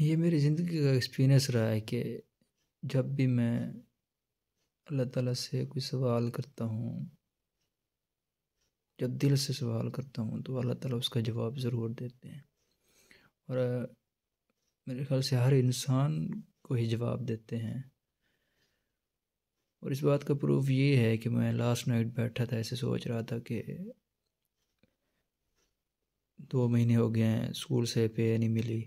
ये मेरी ज़िंदगी का एक्सपीरियंस रहा है कि जब भी मैं अल्लाह ताला से कोई सवाल करता हूँ जब दिल से सवाल करता हूँ तो अल्लाह ताला उसका जवाब ज़रूर देते हैं और मेरे ख्याल से हर इंसान को ही जवाब देते हैं और इस बात का प्रूफ ये है कि मैं लास्ट नाइट बैठा था ऐसे सोच रहा था कि दो महीने हो गए हैं स्कूल से पे नहीं मिली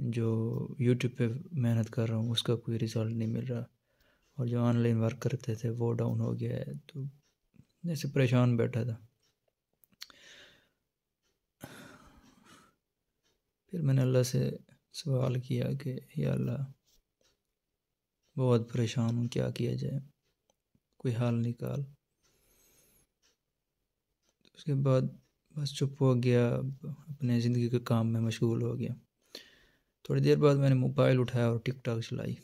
जो यूट्यूब पे मेहनत कर रहा हूँ उसका कोई रिज़ल्ट नहीं मिल रहा और जो ऑनलाइन वर्क करते थे वो डाउन हो गया है तो ऐसे परेशान बैठा था फिर मैंने अल्लाह से सवाल किया कि या अल्लाह बहुत परेशान हूँ क्या किया जाए कोई हाल निकाल उसके बाद बस चुप हो गया अपने ज़िंदगी के काम में मशगूल हो गया थोड़ी देर बाद मैंने मोबाइल उठाया और टिकटॉक चलाई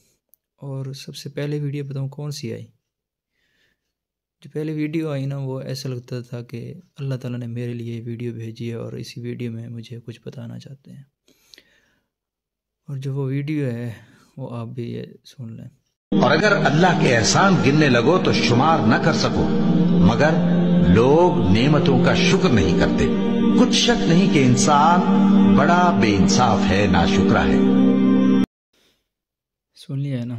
और सबसे पहले वीडियो बताऊँ कौन सी आई जो पहले वीडियो आई ना वो ऐसा लगता था कि अल्लाह ताला ने मेरे लिए वीडियो भेजी है और इसी वीडियो में मुझे कुछ बताना चाहते हैं और जो वो वीडियो है वो आप भी ये सुन लें और अगर अल्लाह के एहसान गिनने लगो तो शुमार न कर सको मगर लोग नेमतों का शुक्र नहीं करते कुछ शक नहीं कि इंसान बड़ा बेइंसाफ है ना शुक्रा है सुन लिया है ना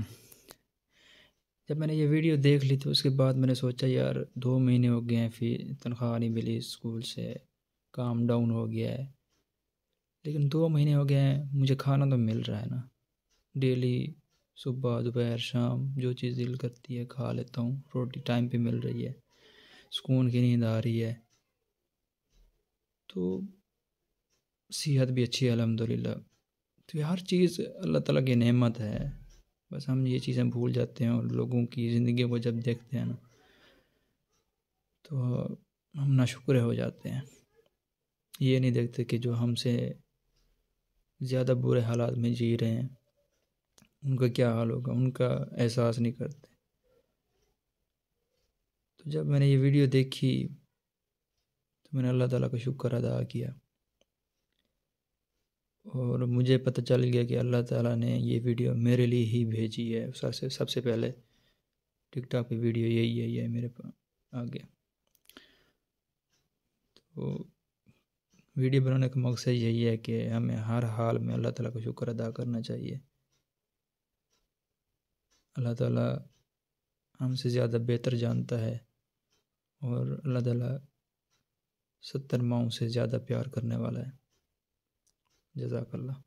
जब मैंने ये वीडियो देख ली तो उसके बाद मैंने सोचा यार दो महीने हो गए हैं फिर तनख्वाह नहीं मिली स्कूल से काम डाउन हो गया है लेकिन दो महीने हो गए हैं मुझे खाना तो मिल रहा है ना डेली सुबह दोपहर शाम जो चीज़ दिल करती है खा लेता हूँ रोटी टाइम पे मिल रही है सुकून की नींद आ रही है तो सेहत भी अच्छी है अलहमदिल्ला तो हर चीज़ अल्लाह ताला की नेमत है बस हम ये चीज़ें भूल जाते हैं और लोगों की ज़िंदगी को जब देखते हैं ना तो हम ना शुक्र हो जाते हैं ये नहीं देखते कि जो हमसे ज़्यादा बुरे हालात में जी रहे हैं उनका क्या हाल होगा उनका एहसास नहीं करते तो जब मैंने ये वीडियो देखी तो मैंने अल्लाह ताला का शुक्र अदा किया और मुझे पता चल गया कि अल्लाह ताला ने ये वीडियो मेरे लिए ही भेजी है सबसे सबसे पहले टिकटॉक पे वीडियो यही है ये मेरे पास आ गया तो वीडियो बनाने का मकसद यही है कि हमें हर हाल में अल्लाह ताला का शुक्र अदा करना चाहिए अल्लाह ताला हमसे ज़्यादा बेहतर जानता है और अल्लाह ताला सत्तर माओ से ज़्यादा प्यार करने वाला है जजाकल्ला